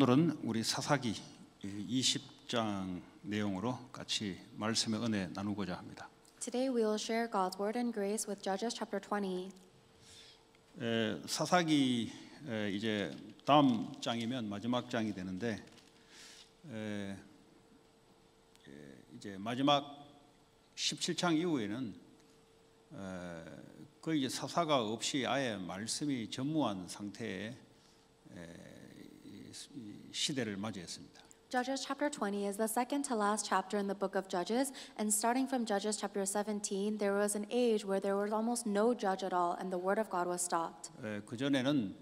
오늘은 우리 사사기 20장 내용으로 같이 말씀의 은혜 나누고자 합니다. Today we will share God's word and grace with Judges chapter 20. 에, 사사기 에, 이제 다음 장이면 마지막 장이 되는데 에, 이제 마지막 17장 이후에는 거의 사사가 없이 아예 말씀이 전무한 상태에 시대를 맞이했습니다. Judges chapter 20 is the second to last chapter in the book of Judges, and starting from Judges chapter 17, there was an age where there was almost no judge at all, and the word of God was stopped. 그 전에는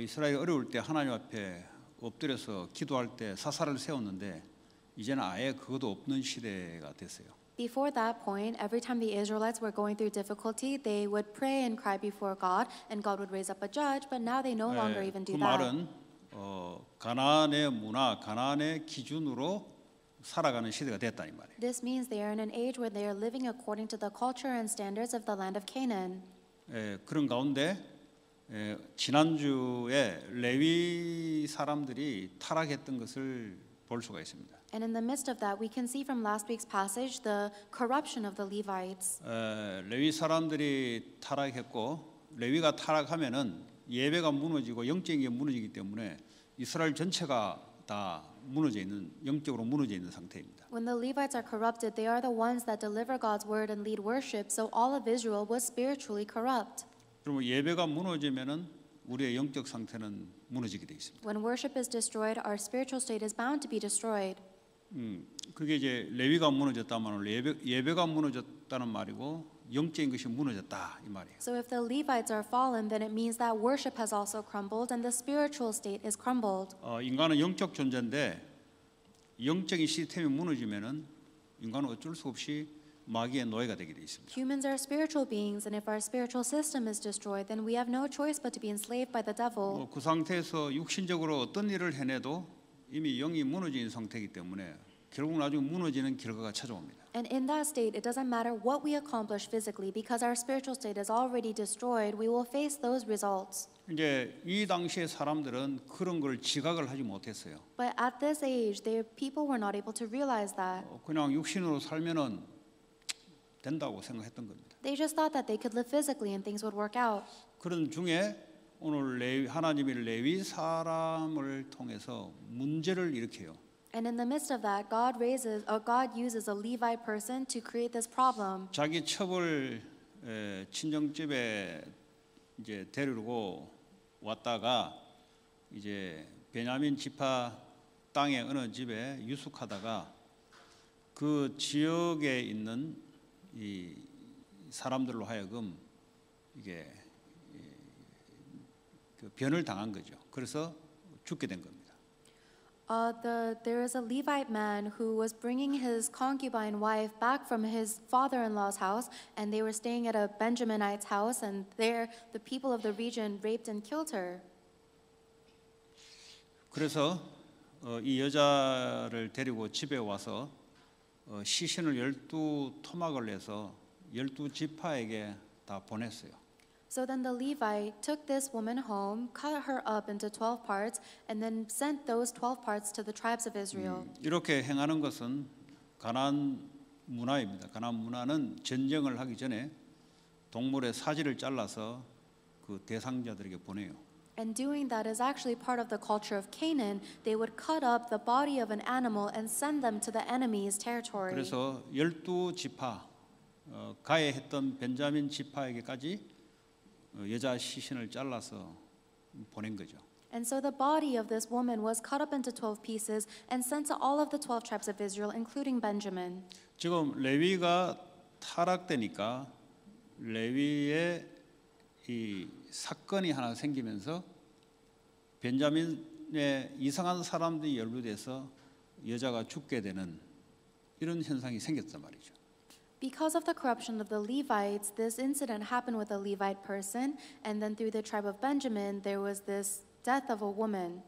이스라엘 어려울 때 하나님 앞에 엎드려서 기도할 때 사사를 세웠는데 이제는 아예 그것도 없는 시대가 됐어요. Before that point, every time the Israelites were going through difficulty, they would pray and cry before God, and God would raise up a judge. But now they no longer even do 그 that. 어, 가나안의 문화, 가나안의 기준으로 살아가는 시대가 됐다는 말이에요. This means they are in an age where they are living according to the culture and standards of the land of Canaan. 예, 그런 가운데 예, 지난주에 레위 사람들이 타락했던 것을 볼 수가 있습니다. And in the midst of that, we can see from last week's passage the corruption of the Levites. 예, 레위 사람들이 타락했고 레위가 타락하면은 예배가 무너지고 영적인 게 무너지기 때문에 이스라엘 전체가 다 무너져 있는 영적으로 무너져 있는 상태입니다. When the Levites are corrupted, they are the ones that deliver God's word and lead worship. So all of Israel was spiritually corrupt. 그러면 예배가 무너지면은 우리의 영적 상태는 무너지게 돼 있습니다. When worship is destroyed, our spiritual state is bound to be destroyed. 음, 그게 이제 레위가 무너졌다면 예배 예배가 무너졌다는 말이고 영적인 것이 무너졌다 이 말이에요. So if the Levites are fallen, then it means that worship has also crumbled and the spiritual state is crumbled. 어, 인간은 영적 존재인데 영적인 시스템이 무너지면은 인간은 어쩔 수 없이 마귀의 노예가 되게 돼 있습니다. Humans are spiritual beings, and if our spiritual system is destroyed, then we have no choice but to be enslaved by the devil. 뭐그 상태에서 육신적으로 어떤 일을 해내도 이미 영이 무너진 상태이기 때문에 결국 나중 무너지는 결과가 찾아옵니다. And in that state, it doesn't matter what we accomplish physically because our spiritual state is already destroyed. We will face those results. 이제 이 당시의 사람들은 그런 걸 지각을 하지 못했어요. But at this age, the people were not able to realize that. 그냥 육신으로 살면은 된다고 생각했던 겁니다. They just thought that they could live physically and things would work out. 그런 중에 오늘 레위, 하나님이 레위 사람을 통해서 문제를 일으켜요. And in the midst of that, God raises or God uses a Levi person to create this problem. 자기 첩을 친정집에 이제 데리고 왔다가 이제 베냐민 지파 땅에 어느 집에 유숙하다가 그 지역에 있는 이 사람들로 하여금 이게 그 변을 당한 거죠. 그래서 죽게 된 겁니다. Uh, the, there is a Levite man who was bringing his concubine wife back from his father in law's house, and they were staying at a Benjaminite's house, and there the people of the region raped and killed her. 그래서 어, 이 여자를 데리고 집에 와서 어, 시신을 열두 토막을 내서 열두 지파에게 다 보냈어요. So then the Levite took this woman home, cut her up into 12 parts, and then sent those 12 parts to the tribes of Israel. 이렇게 행하는 것은 가나안 문화입니다. 가나안 문화는 전쟁을 하기 전에 동물의 사지를 잘라서 그 대상자들에게 보내요. And doing that is actually part of the culture of Canaan. They would cut up the body of an animal and send them to the enemy's territory. 그래서 열두 지파 가해했던 벤자민 지파에게까지 여자 시신을 잘라서 보낸 거죠. And so the body of this woman was cut up into 12 pieces and sent to all of the 12 tribes of Israel including Benjamin. 지금 레위가 타락되니까 레위의 이 사건이 하나 생기면서 벤자민의 이상한 사람들이 연루돼서 여자가 죽게 되는 이런 현상이 생겼단 말이죠. Because of the corruption of the Levites, this incident happened with a Levite person, and then through the tribe of Benjamin, there was this death of a woman.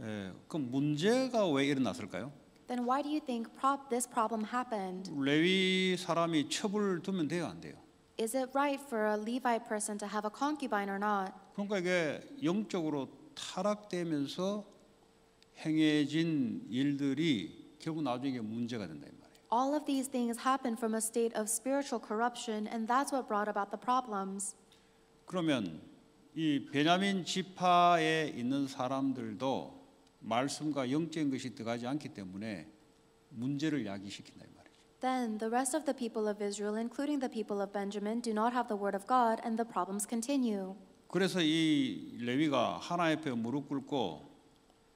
예, 그럼 문제가 왜 일어났을까요? Then why do you think prop this problem happened? 레위 사람이 첩을 두면 돼요, 안 돼요? Is it right for a Levite person to have a concubine or not? 그러니까 이게 영적으로 타락되면서 행해진 일들이 결국 나중에 문제가 된다. All of these things happen from a state of spiritual corruption, and that's what brought about the problems. 그러면 이 베냐민 지파에 있는 사람들도 말씀과 영적인 것이 들어가지 않기 때문에 문제를 야기시킨다 이 말이죠. Then the rest of the people of Israel, including the people of Benjamin, do not have the word of God, and the problems continue. 그래서 이 레위가 하나님 앞에 무릎 꿇고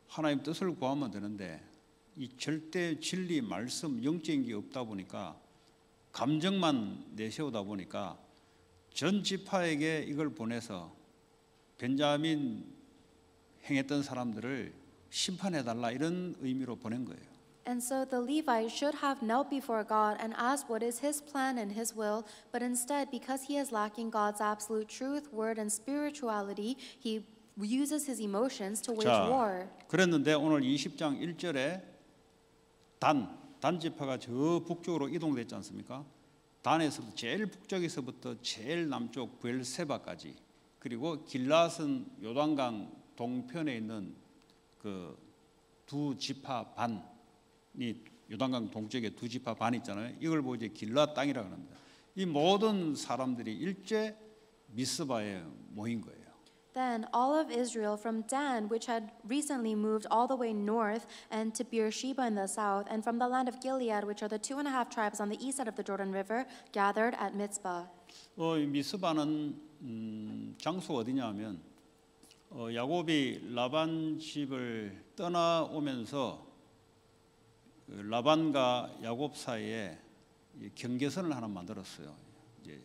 하나님 뜻을 구하면 되는데 이 절대 진리 말씀 영적인 게 없다 보니까 감정만 내세우다 보니까 전 지파에게 이걸 보내서 벤자민 행했던 사람들을 심판해 달라 이런 의미로 보낸 거예요. And so the Levite should have knelt before God and asked what is his plan and his will, but instead, because he is lacking God's absolute truth, word, and spirituality, he uses his emotions to wage 자, war. 그랬는데 오늘 20장 1절에 단, 단지파가 저 북쪽으로 이동됐지 않습니까? 단에서 제일 북쪽에서부터 제일 남쪽 부세바까지 그리고 길라은 요단강 동편에 있는 그 두 지파 반이 요단강 동쪽에 두 지파 반 있잖아요. 이걸 보고 이 길라 땅이라고 합니다. 이 모든 사람들이 일제 미스바에 모인 거예요. Then all of Israel from Dan, which had recently moved all the way north, and to Beersheba in the south, and from the land of Gilead, which are the two and a half tribes on the east side of the Jordan River, gathered at Mitzvah. 어, 미스바는 음, 장소 어디냐면 어, 야곱이 라반 집을 떠나오면서 라반과 야곱 사이에 경계선을 하나 만들었어요. 이제,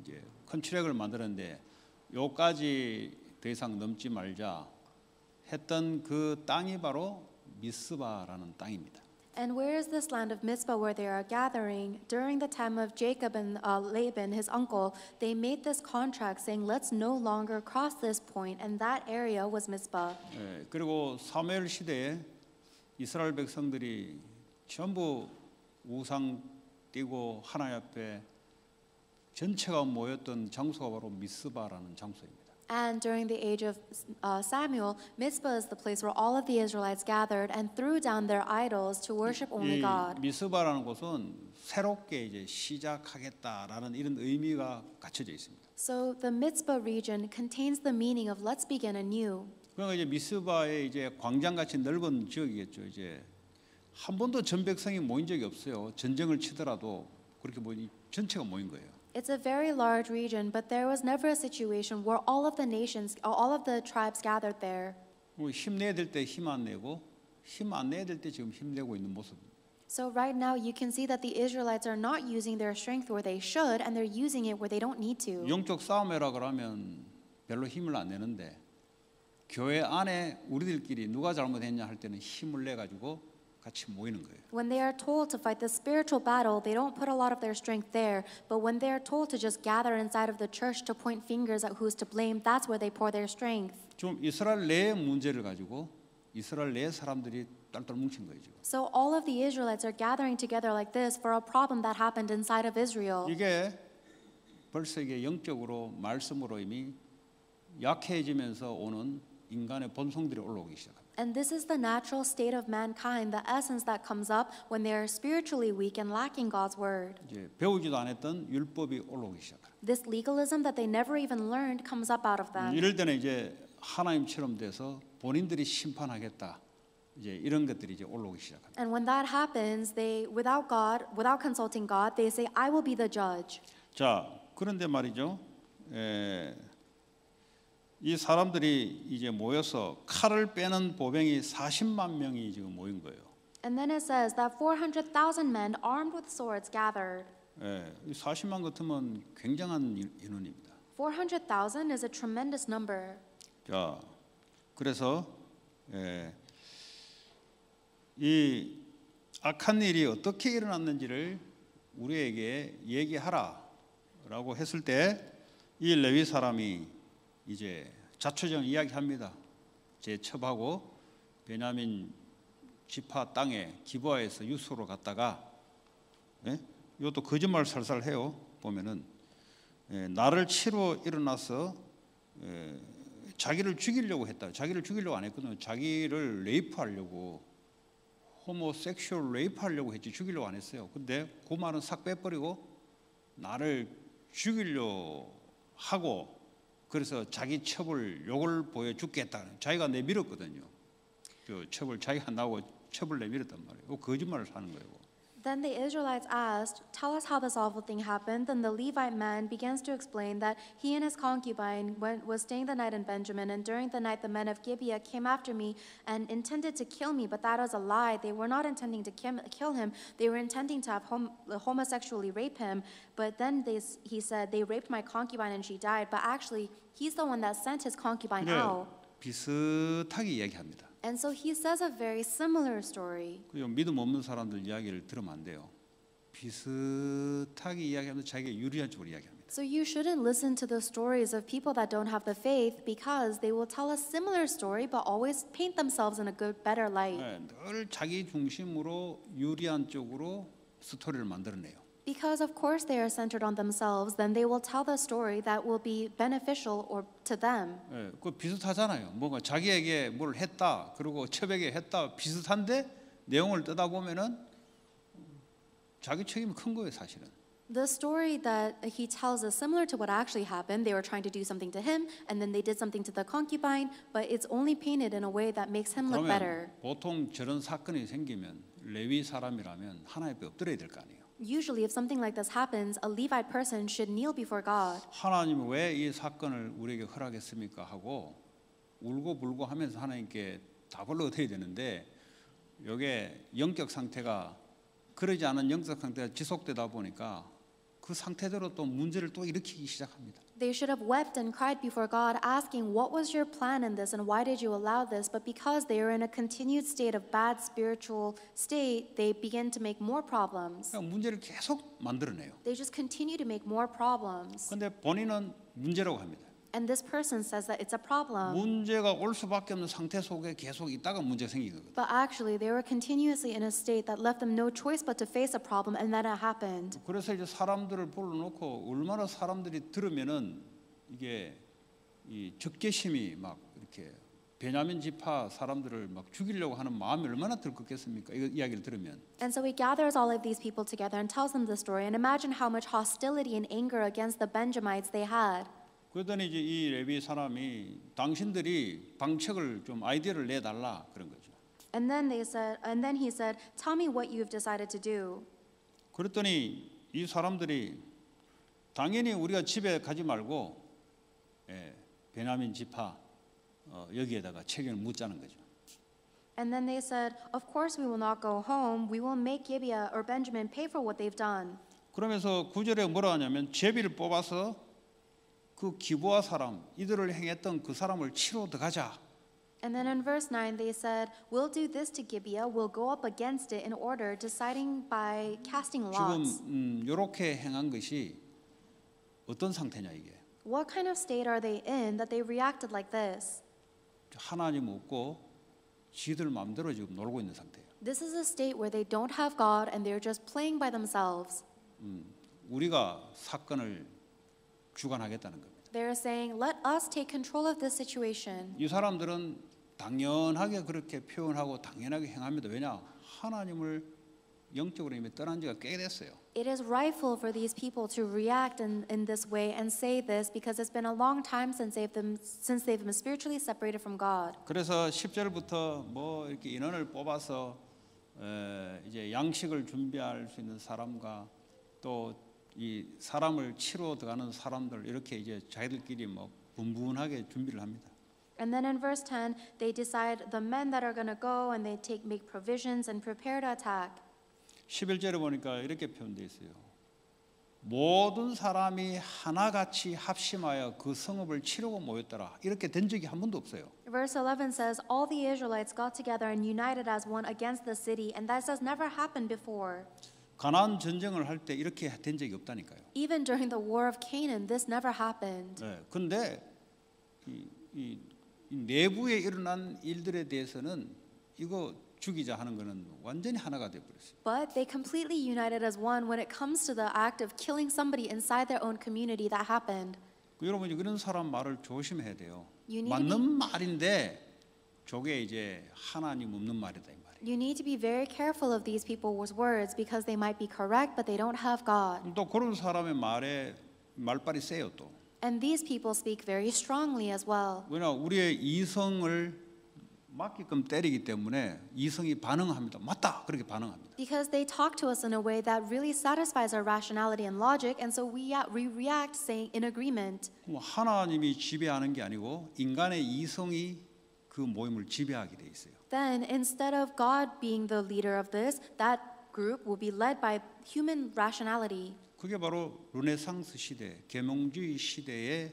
이제 컨트랙을 만들었는데 요까지 더 이상 넘지 말자 했던 그 땅이 바로 미스바라는 땅입니다. And where is this land of Mizpah where they are gathering? During the time of Jacob and uh, Laban, his uncle, they made this contract saying, "Let's no longer cross this point," and that area was Mizpah. 예, 그리고 사무엘 시대에 이스라엘 백성들이 전부 우상 띄고 하나 옆에 전체가 모였던 장소가 바로 미스바라는 장소입니다. And during the age of uh, Samuel, Mizpah is the place where all of the Israelites gathered and threw down their idols to worship only God. 미스바라는 곳은 새롭게 이제 시작하겠다라는 이런 의미가 갖춰져 있습니다. So the Mitzvah region contains the meaning of let's begin anew. 그러니까 이제 미스바의 이제 광장 같이 넓은 지역이겠죠. 이제 한 번도 전 백성이 모인 적이 없어요. 전쟁을 치더라도 그렇게 모인 전체가 모인 거예요. It's a very large region, but there was never a situation where all of the nations, all of the tribes gathered there. 힘내야 될 내고 힘 내야 될 지금 힘내고 있는 모습. So right now you can see that the Israelites are not using their strength where they should and they're using it where they don't need to. 영적 싸움이라 그러면 별로 힘을 안 내는데 교회 안에 우리들끼리 누가 잘못했냐 할 때는 힘을 내 가지고 같이 모이는 거예요. When they are told to fight the spiritual battle, they don't put a lot of their strength there. But when they are told to just gather inside of the church to point fingers at who's to blame, that's where they pour their strength. 좀 이스라엘 내 문제를 가지고 이스라엘 내 사람들이 뭉친 거예요 지금. So all of the Israelites are gathering together like this for a problem that happened inside of Israel. 이게 벌써 이게 영적으로 말씀으로 이미 약해지면서 오는 인간의 본성들이 올라오기 시작. And this is the natural state of mankind, the essence that comes up when they are spiritually weak and lacking God's word. 배우지도 율법이 올라오기 This legalism that they never even learned comes up out of them. 이럴 때는 이제 하나님처럼 돼서 본인들이 심판하겠다. 이제 이런 것들이 이제 올라오기 시작합니다. And when that happens, they without God, without consulting God, they say I will be the judge. 자, 그런데 말이죠. 에, 이 사람들이 이제 모여서 칼을 빼는 보병이 40만 명이 지금 모인 거예요. And then it says that 400,000 men armed with swords gathered. 예, 40만 같으면 굉장한 인원입니다. 400,000 is a tremendous number. 자, 그래서 예, 이 악한 일이 어떻게 일어났는지를 우리에게 얘기하라라고 했을 때 이 레위 사람이 이제 자초정 이야기합니다. 제 첩하고 베냐민 지파 땅에 기부하에서 유수로 갔다가 예? 이것도 거짓말 살살 해요. 보면은 예, 나를 치러 일어나서 예, 자기를 죽이려고 했다. 자기를 죽이려고 안 했거든요. 자기를 레이프하려고 호모섹슈얼 레이프하려고 했지 죽이려고 안 했어요. 근데 그 말은 싹 빼버리고 나를 죽이려 하고 그래서 자기 첩을 욕을 보여주겠다. 자기가 내밀었거든요. 그 처벌 자기가 나고 처벌 내밀었단 말이에요. 거짓말을 하는 거예요. Then the Israelites asked, Tell us how this awful thing happened. Then the Levite man begins to explain that he and his concubine went, was staying the night in Benjamin, and during the night the men of Gibeah came after me and intended to kill me, but that is a lie. They were not intending to kill him, they were intending to have hom- homosexually rape him. But then they, he said, They raped my concubine and she died, but actually, he's the one that sent his concubine out. 비슷하게 이야기합니다. And so he says a very similar story. 믿음 없는 사람들 이야기를 들으면 안 돼요. 비슷하게 이야기하면 자기가 유리한 쪽으로 이야기합니다. So you shouldn't listen to the stories of people that don't have the faith because they will tell a similar story but always paint themselves in a good better light. 네, 늘 자기 중심으로 유리한 쪽으로 스토리를 만들어내요. because of course they are centered on themselves, then they will tell the story that will be beneficial or to them. 예, 그 비슷하잖아요. 뭔가 자기에게 뭘 했다, 그리고 첩에게 했다 비슷한데 내용을 뜨다 보면은 자기 책임이 큰 거예요, 사실은. The story that he tells is similar to what actually happened. They were trying to do something to him, and then they did something to the concubine, but it's only painted in a way that makes him look better. 보통 저런 사건이 생기면 레위 사람이라면 하나의 배 엎드려야 될 거 아니에요. Usually, if something like this happens, a Levite person should kneel before God. 하나님 왜 이 사건을 우리에게 허락했습니까 하고 울고불고 하면서 하나님께 답을 얻어야 되는데 이게 영적 상태가 그러지 않은 영적 상태가 지속되다 보니까 그 상태대로 또 문제를 또 일으키기 시작합니다. They should have wept and cried before God asking what was your plan in this and why did you allow this but because they are in a continued state of bad spiritual state they begin to make more problems. 문제를 계속 만들어내요. They just continue to make more problems. 근데 본인은 문제라고 합니다. And this person says that it's a problem. 문제가 올 수밖에 없는 상태 속에 계속 있다가 But actually, they were continuously in a state that left them no choice but to face a problem, and then it happened. 그래서 이제 사람들을 불러놓고 얼마나 사람들이 들으면은 이게 이 적개심이 막 이렇게 베냐민 지파 사람들을 막 죽이려고 하는 마음이 얼마나 들끓겠습니까? 이 이야기를 들으면. And so he gathers all of these people together and tells them the story and imagine how much hostility and anger against the Benjamites they had. 그러더니 이제 이 레위 사람이 당신들이 방책을 좀 아이디어를 내달라 그런 거죠. And then they said, and then he said, "Tell me what you've decided to do." 그랬더니 이 사람들이 당연히 우리가 집에 가지 말고 예, 베냐민 지파 어, 여기에다가 책임을 묻자는 거죠. And then they said, "Of course we will not go home. We will make Gibeah or Benjamin pay for what they've done." 그러면서 구절에 뭐라 하냐면 제비를 뽑아서 그 기부와 사람 이들을 행했던 그 사람을 치러 들어가자. And then in verse 9 they said, "We'll do this to Gibeah. We'll go up against it in order, deciding by casting lots." 지금 이렇게 행한 것이 어떤 상태냐 이게. What kind of state are they in that they reacted like this? 하나님 없고 지들 마음대로 지금 놀고 있는 상태예요. This is a state where they don't have God and they're just playing by themselves. 음, 우리가 사건을 주관하겠다는 겁니다. They're saying, "Let us take control of this situation." 이 사람들은 당연하게 그렇게 표현하고 당연하게 행합니다. 왜냐? 하나님을 영적으로 이미 떠난 지가 꽤 됐어요. It is rightful for these people to react in, in this way and say this because it's been a long time since they've been since they've been spiritually separated from God. 그래서 10절부터 뭐 이렇게 인원을 뽑아서 에, 이제 양식을 준비할 수 있는 사람과 또이 사람을 치러 가는 사람들 이렇게 이제 자기들끼리 뭐 분분하게 준비를 합니다. And then in verse 10, they decide the men that are going to go and they take make provisions and prepare to attack. 11절에 보니까 이렇게 표현되어 있어요. 모든 사람이 하나같이 합심하여 그 성읍을 치려고 모였더라. 이렇게 된 적이 한 번도 없어요. Verse 11 says all the Israelites got together and united as one against the city and that has never happened before. 가나안 전쟁을 할 때 이렇게 된 적이 없다니까요. Even during the war of Canaan, this never happened. 네, 근데 이, 이, 이 내부에 일어난 일들에 대해서는 이거 죽이자 하는 거는 완전히 하나가 돼 버렸어요. But they completely united as one when it comes to the act of killing somebody inside their own community that happened. 여러분 그런 사람 말을 조심해야 돼요. 맞는 말인데 저게 이제 하나님 없는 말이다. You need to be very careful of these people's words because they might be correct, but they don't have God. 또 그런 사람의 말에 말빨이 세요 또. And these people speak very strongly as well. 왜냐 우리의 이성을 맞게끔 때리기 때문에 이성이 반응합니다. 맞다 그렇게 반응합니다. Because they talk to us in a way that really satisfies our rationality and logic, and so we, we react saying in agreement. 하나님이 지배하는 게 아니고 인간의 이성이 그 모임을 지배하게 돼 있어요. then instead of God being the leader of this, that group will be led by human rationality. 그게 바로 르네상스 시대, 계몽주의 시대에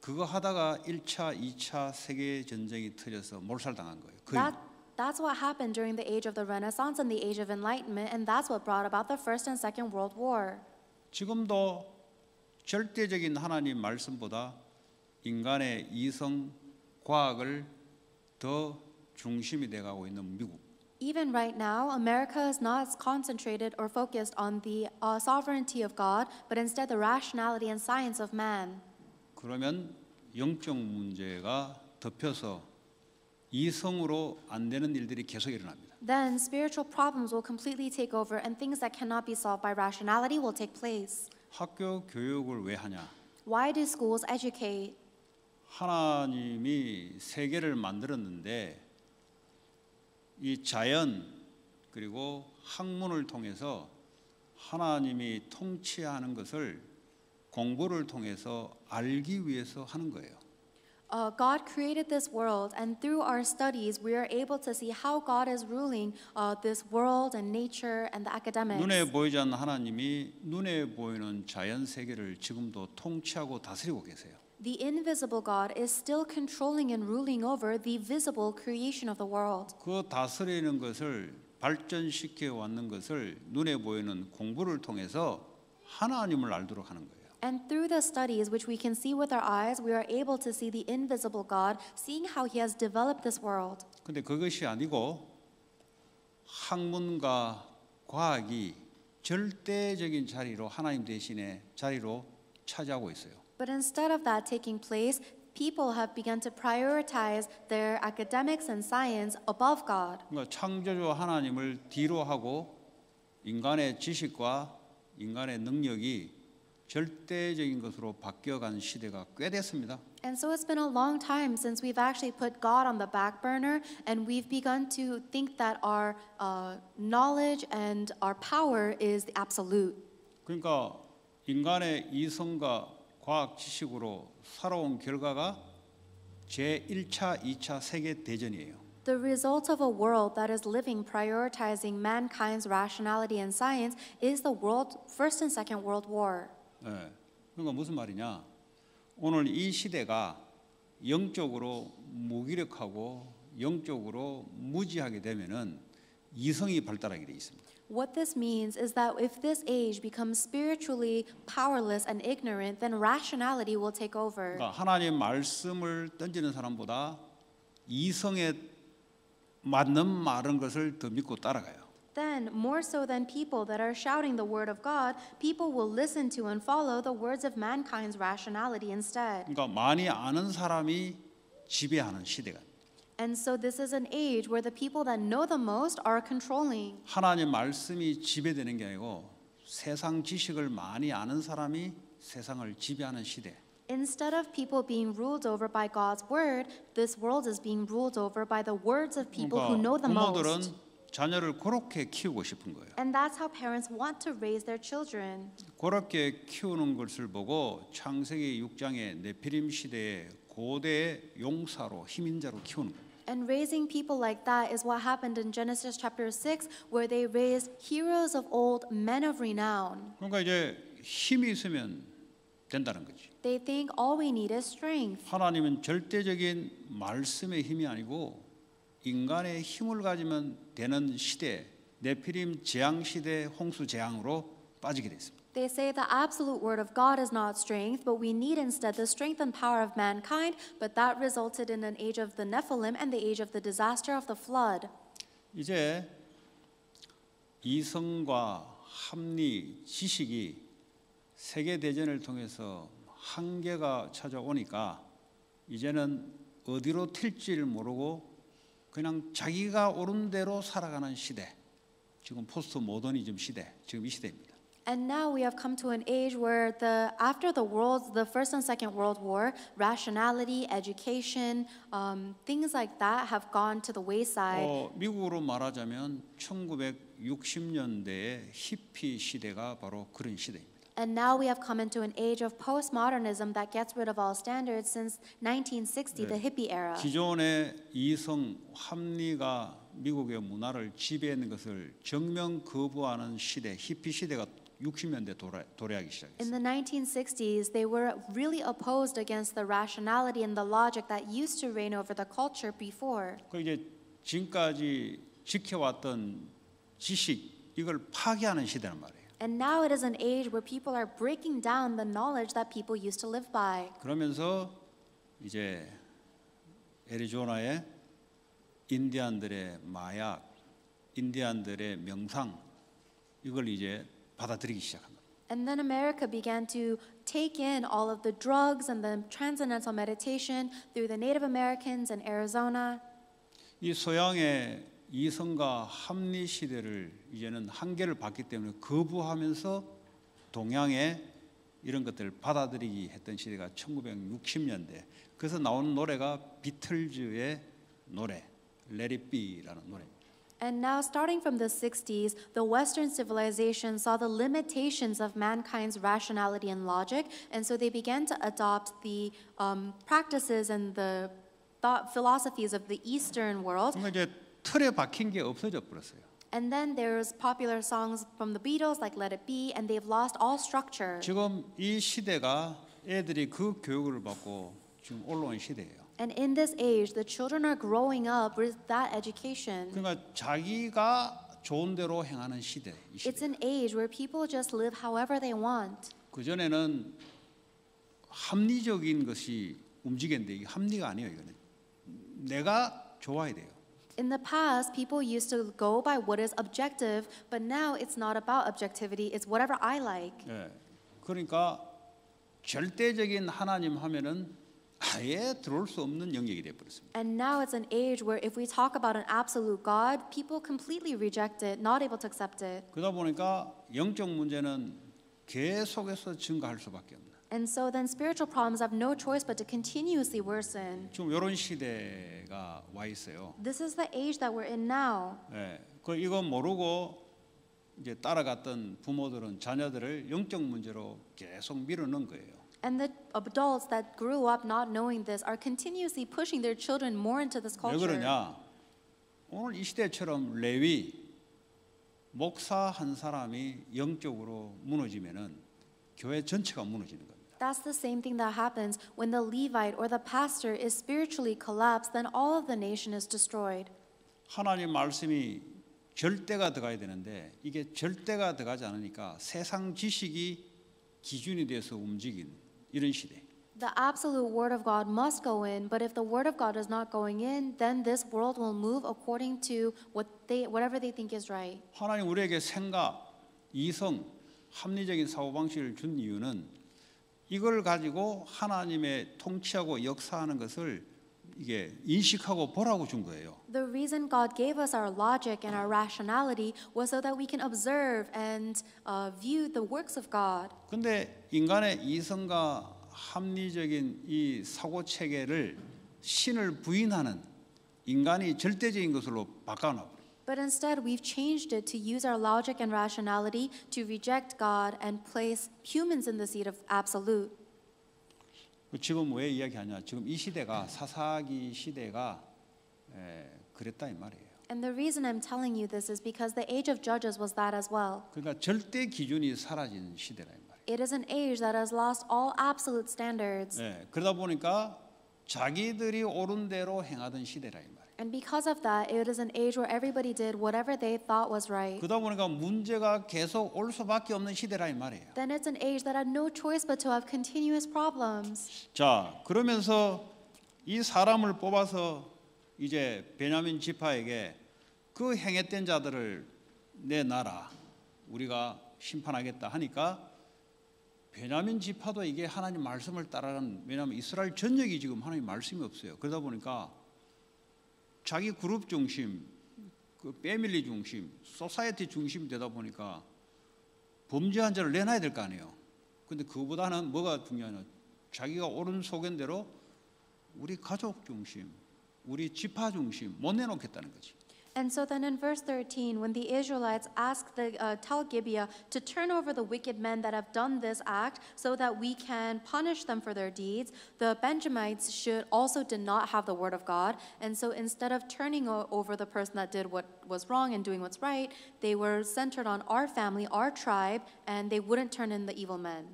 그거 하다가 1차, 2차 세계 전쟁이 터져서 몰살당한 거예요. 그 That, that's what happened during the age of the Renaissance and the age of Enlightenment, and that's what brought about the First and Second World War. 지금도 절대적인 하나님 말씀보다 인간의 이성 과학을 더 중심이 돼가고 있는 미국. Even right now, America is not concentrated or focused on the uh, sovereignty of God, but instead the rationality and science of man. 그러면 영적 문제가 덮여서 이성으로 안 되는 일들이 계속 일어납니다. Then spiritual problems will completely take over, and things that cannot be solved by rationality will take place. 학교 교육을 왜 하냐? Why do schools educate? 하나님이 세계를 만들었는데 이 자연 그리고 학문을 통해서 하나님이 통치하는 것을 공부를 통해서 알기 위해서 하는 거예요. Uh, God created this world, and through our studies, we are able to see how God is ruling uh, this world and nature and the academics. 눈에 보이지 않는 하나님이 눈에 보이는 자연 세계를 지금도 통치하고 다스리고 계세요. the invisible God is still controlling and ruling over the visible creation of the world. 그 다스리는 것을 발전시켜 왔는 것을 눈에 보이는 공부를 통해서 하나님을 알도록 하는 거예요. And through the studies which we can see with our eyes, we are able to see the invisible God, seeing how he has developed this world. 근데 그것이 아니고 학문과 과학이 절대적인 자리로 하나님 대신에 자리로 차지하고 있어요. But instead of that taking place, people have begun to prioritize their academics and science above God. 창조주 하나님을 뒤로 하고 인간의 지식과 인간의 능력이 절대적인 것으로 시대가 꽤 됐습니다. And so it's been a long time since we've actually put God on the back burner and we've begun to think that our uh, knowledge and our power is the absolute. 그러니까 인간의 이성과 과학 지식으로 살아온 결과가 제 1차, 2차 세계 대전이에요. The result of a world that is living prioritizing mankind's rationality and science is the world First and Second World War. 네. 그러니까 무슨 말이냐? 오늘 이 시대가 영적으로 무기력하고 영적으로 무지하게 되면은 이성이 발달하게 돼 있습니다. What this means is that if this age becomes spiritually powerless and ignorant, then rationality will take over. 그러니까 하나님 말씀을 던지는 사람보다 이성에 맞는 말은 것을 더 믿고 따라가요. Then, more so than people that are shouting the word of God, people will listen to and follow the words of mankind's rationality instead. 그러니까 많이 아는 사람이 지배하는 시대가 and so this is an age where the people that know the most are controlling. 하나님 말씀이 지배되는 게 아니고 세상 지식을 많이 아는 사람이 세상을 지배하는 시대. Instead of people being ruled over by God's word, this world is being ruled over by the words of people who know the most. 부모들은 자녀를 그렇게 키우고 싶은 거예요. And that's how parents want to raise their children. 그렇게 키우는 것을 보고 창세기 6장의 네피림 시대에 고대의 용사로 힘인자로 키우는 거예요. And raising people like that is what happened in Genesis chapter 6 where they raised heroes of old, men of renown. 그러니까 이제 힘이 있으면 된다는 거지. They think all we need is strength. 하나님은 절대적인 말씀의 힘이 아니고 인간의 힘을 가지면 되는 시대, 네피림 재앙 시대 홍수 재앙으로 빠지게 됐습니다. They say the absolute word of God is not strength, but we need instead the strength and power of mankind, but that resulted in an age of the Nephilim and the age of the disaster of the flood. 이제 이성과 합리, 지식이 세계 대전을 통해서 한계가 찾아오니까 이제는 어디로 튈지를 모르고 그냥 자기가 오른 대로 살아가는 시대. 지금 포스트 모더니즘 시대, 지금 이 시대입니다. And now we have come to an age where the after the world the first and second world war, rationality, education, um, things like that have gone to the wayside. 어, 미국으로 말하자면 1960년대의 히피 시대가 바로 그런 시대입니다. And now we have come into an age of postmodernism that gets rid of all standards since 1960, the hippie era. 기존의 이성 합리가 미국의 문화를 지배하는 것을 정면 거부하는 시대, 히피 시대가 60년대 도래, 도래하기 시작했어요. In the 1960s, they were really opposed against the rationality and the logic that used to reign over the culture before. 그 이제 지금까지 지켜왔던 지식 이걸 파괴하는 시대란 말이에요. And now it is an age where people are breaking down the knowledge that people used to live by. 그러면서 이제 애리조나에 인디안들의 마약, 인디안들의 명상 이걸 이제 받아들이기 시작합니다. And then America began to take in all of the drugs and the transcendental meditation through the Native Americans in Arizona. 이 서양의 이성과 합리 시대를 이제는 한계를 봤기 때문에 거부하면서 동양의 이런 것들을 받아들이기 했던 시대가 1960년대. 그래서 나온 노래가 비틀즈의 노래, Let It Be라는 노래. And now, starting from the 60s, the Western civilization saw the limitations of mankind's rationality and logic, and so they began to adopt the um, practices and the thought philosophies of the Eastern world. And then there's popular songs from the Beatles like Let It Be, and they've lost all structure. 지금 이 시대가 애들이 그 교육을 받고 지금 올라온 시대예요. And in this age, the children are growing up with that education. 그러니까 자기가 좋은 대로 행하는 시대. It's an age where people just live however they want. 그 전에는 합리적인 것이 움직였는데 이게 합리가 아니에요. 이거는 내가 좋아야 돼요. In the past, people used to go by what is objective, but now it's not about objectivity, it's whatever I like. 예. 그러니까 절대적인 하나님 하면은 아예 들어올 수 없는 영역이 되어 버렸습니다. And now it's an age where if we talk about an absolute God, people completely reject it, not able to accept it. 그러다 보니까 영적 문제는 계속해서 증가할 수밖에 없는. And so then spiritual problems have no choice but to continuously worsen. 지금 이런 시대가 와 있어요. This is the age that we're in now. 예, 그 이거 모르고 이제 따라갔던 부모들은 자녀들을 영적 문제로 계속 밀어넣은 거예요. And the adults that grew up not knowing this are continuously pushing their children more into this 왜 culture. 그러냐? 오늘 이 시대처럼 레위 목사 한 사람이 영적으로 무너지면은 교회 전체가 무너지는 겁니다. That's the same thing that happens when the Levite or the pastor is spiritually collapsed, then all of the nation is destroyed. 하나님 말씀이 절대가 들어가야 되는데 이게 절대가 들어가지 않으니까 세상 지식이 기준이 돼서 움직이는 이런 시대. The absolute word of God must go in, but if the word of God is not going in, then this world will move according to what they, whatever they think is right. 하나님 우리에게 생각, 이성, 합리적인 사고 방식을 준 이유는 이걸 가지고 하나님의 통치하고 역사하는 것을 이게 인식하고 보라고 준 거예요. The reason God gave us our logic and our rationality was so that we can observe and uh, view the works of God. 근데 인간의 이성과 합리적인 이 사고 체계를 신을 부인하는 인간이 절대적인 것으로 바꿔놔. But instead, we've changed it to use our logic and rationality to reject God and place humans in the seat of absolute. 지금 왜 이야기하냐? 지금 이 시대가 사사기 시대가 에, 그랬다 이 말이에요. And the reason I'm telling you this is because the age of judges was that as well. 그러니까 절대 기준이 사라진 시대라 이 말이에요. It is an age that has lost all absolute standards. 예, 그러다 보니까 자기들이 옳은 대로 행하던 시대라 이 And because of that, it is an age where everybody did whatever they thought was right. 그러다 보니까 문제가 계속 올 수밖에 없는 시대라 이 말이에요. Then it's an age that had no choice but to have continuous problems. 자, 그러면서 이 사람을 뽑아서 이제 베냐민 지파에게 그 행했던 자들을 내놔라. 우리가 심판하겠다 하니까 베냐민 지파도 이게 하나님 말씀을 따라가는 왜냐하면 이스라엘 전역이 지금 하나님 말씀이 없어요. 그러다 보니까 자기 그룹 중심, 그 패밀리 중심, 소사이어티 중심이 되다 보니까 범죄한 자를 내놔야 될 거 아니에요. 근데 그보다는 뭐가 중요하냐? 자기가 옳은 소견대로 우리 가족 중심, 우리 지파 중심 못 내놓겠다는 거지. And so then in verse 13, when the Israelites ask the uh, Gibeah to turn over the wicked men that have done this act so that we can punish them for their deeds, the Benjamites should also did not have the word of God. And so instead of turning over the person that did what was wrong and doing what's right, they were centered on our family, our tribe, and they wouldn't turn in the evil men.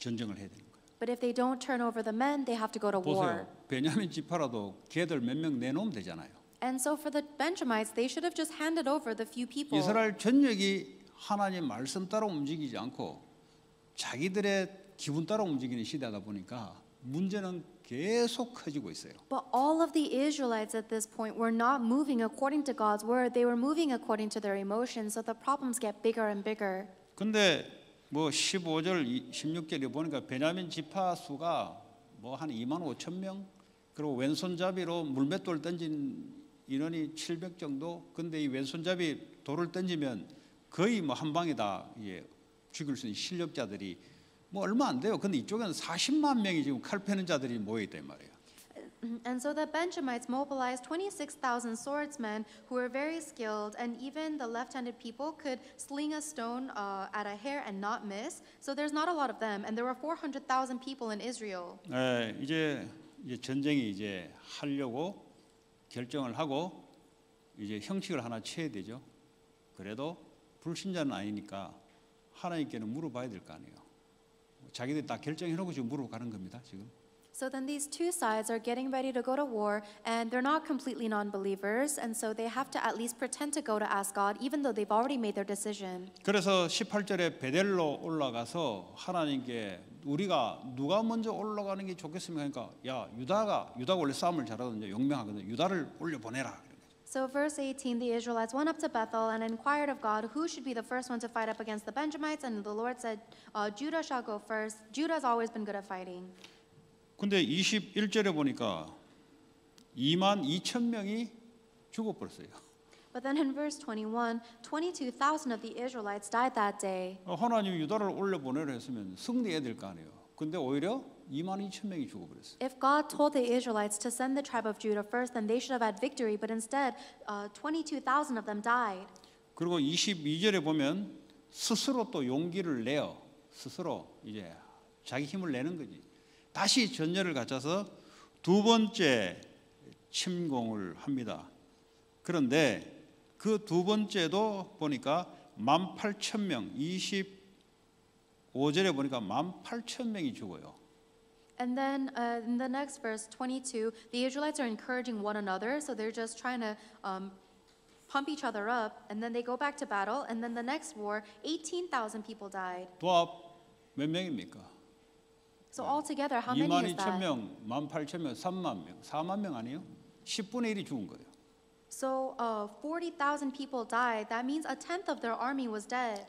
전쟁을 해야 됩니다. But if they don't turn over the men, they have to go to war. 보세요. 베냐민 지파라도 걔들 몇 명 내놓으면 되잖아요. And so for the Benjamites, they should have just handed over the few people. 이스라엘 전역이 하나님 말씀 따라 움직이지 않고 자기들의 기분 따라 움직이는 시대다 보니까 문제는 계속 커지고 있어요. But all of the Israelites at this point were not moving according to God's word. They were moving according to their emotions, so the problems get bigger and bigger. 근데 뭐 15절 16절에 보니까 베냐민 지파 수가 뭐 한 2만 5천 명 그리고 왼손잡이로 물맷돌 던진 인원이 700 정도 근데 이 왼손잡이 돌을 던지면 거의 뭐 한 방에 다 예, 죽일 수 있는 실력자들이 뭐 얼마 안 돼요 근데 이쪽에는 40만 명이 지금 칼 패는 자들이 모여있단 말이에요 Mm-hmm. And so the Benjamites mobilized 26,000 swordsmen who were very skilled, and even the left handed people could sling a stone uh, at a hair and not miss. So there's not a lot of them, and there were 400,000 people in Israel. 네, 이제, 이제 전쟁이 이제 하려고 결정을 하고 이제 형식을 하나 취해야 되죠. 그래도 불신자는 아니니까 하나님께는 물어봐야 될 거 아니에요. 자기들이 다 결정해놓고 지금 물어가는 겁니다, 지금. So then these two sides are getting ready to go to war, and they're not completely non believers, and so they have to at least pretend to go to ask God, even though they've already made their decision. 그래서 18절에 베델로 올라가서 하나님께 우리가 누가 먼저 올라가는 게 좋겠습니까? 야, 유다가, 유다가 원래 싸움을 잘하던데 용맹하거든. 유다를 올려보내라. So, verse 18 the Israelites went up to Bethel and inquired of God who should be the first one to fight up against the Benjamites. And the Lord said, uh, Judah shall go first. Judah has always been good at fighting. 근데 21절에 보니까 2만 2천 명이 죽어버렸어요. But then in verse 21, 22,000 of the Israelites died that day. 하나님 유다를 올려 보내려 했으면 승리해야 될 거 아니에요. 근데 오히려 2만 2천 명이 죽어버렸어요. If God told the Israelites to send the tribe of Judah first, then they should have had victory, but instead, uh, 22,000 of them died. 그리고 22절에 보면 스스로 또 용기를 내어 스스로 이제 자기 힘을 내는 거지. 다시 전열을 갖춰서 두 번째 침공을 합니다. 그런데 그 두 번째도 보니까 18,000명 25절에 보니까 18,000명이 죽어요. And then uh, in the next verse 22, the Israelites are encouraging one another, so they're just trying to um, pump each other up, and then they go back to battle, and then the next war, 18,000 people died. 도합 몇 명입니까? So altogether, how many 2만 is 2천 that? 명, 1만 8천 명, 3만 명, 4만 명 아니에요? 10분의 1이 죽은 거예요. So uh, 40,000 people died. That means a tenth of their army was dead.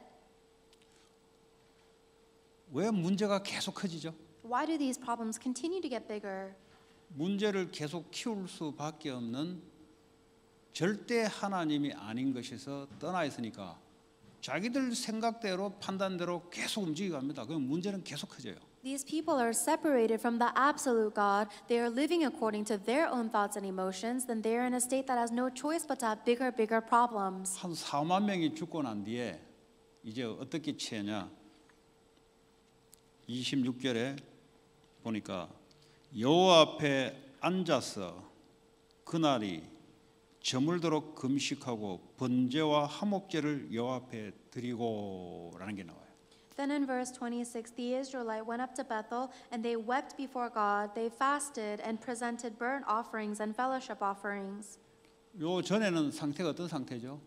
왜 문제가 계속 커지죠? Why do these problems continue to get bigger? 문제를 계속 키울 수밖에 없는 절대 하나님이 아닌 것에서 떠나 있으니까 자기들 생각대로 판단대로 계속 움직여갑니다. 그럼 문제는 계속 커져요. These people are separated from the absolute God. They are living according to their own thoughts and emotions. Then they're in a state that has no choice but to have bigger, bigger problems. 한 4만 명이 죽고 난 뒤에 이제 어떻게 치냐? 26절에 보니까 여호와 앞에 앉아서 그날이 저물도록 금식하고 번제와 화목제를 여호와 앞에 드리고라는 게 나와. Then in verse 26, the Israelite went up to Bethel, and they wept before God. They fasted and presented burnt offerings and fellowship offerings. 요 전에는 상태가 어떤 상태죠?